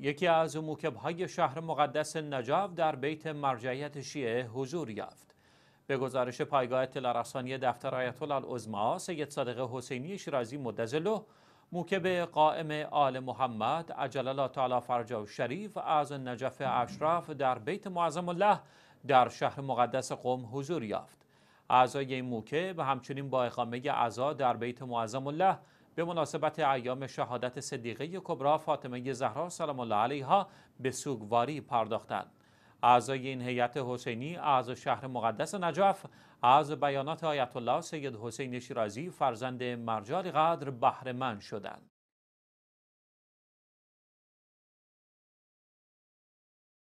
یکی از موکب های شهر مقدس نجاف در بیت مرجعیت شیعه حضور یافت. به گزارش پایگاه تلرسانی دفتر آیت الله سید صادق حسینی شیرازی مدزلو موکب قائم آل محمد عجل الله تعالی فرجا و شریف از نجف اشرف در بیت معظم الله در شهر مقدس قوم حضور یافت. اعضای این موکب همچنین با اقامه عزا در بیت معظم الله به مناسبت ایام شهادت صدیقه کبرا فاطمه زهرا سلام الله علیها به سوگواری پرداختند اعضای این هیئت حسینی از شهر مقدس نجف از بیانات آیت الله سید حسین شیرازی فرزند مرجال قدر بهرهمند شدند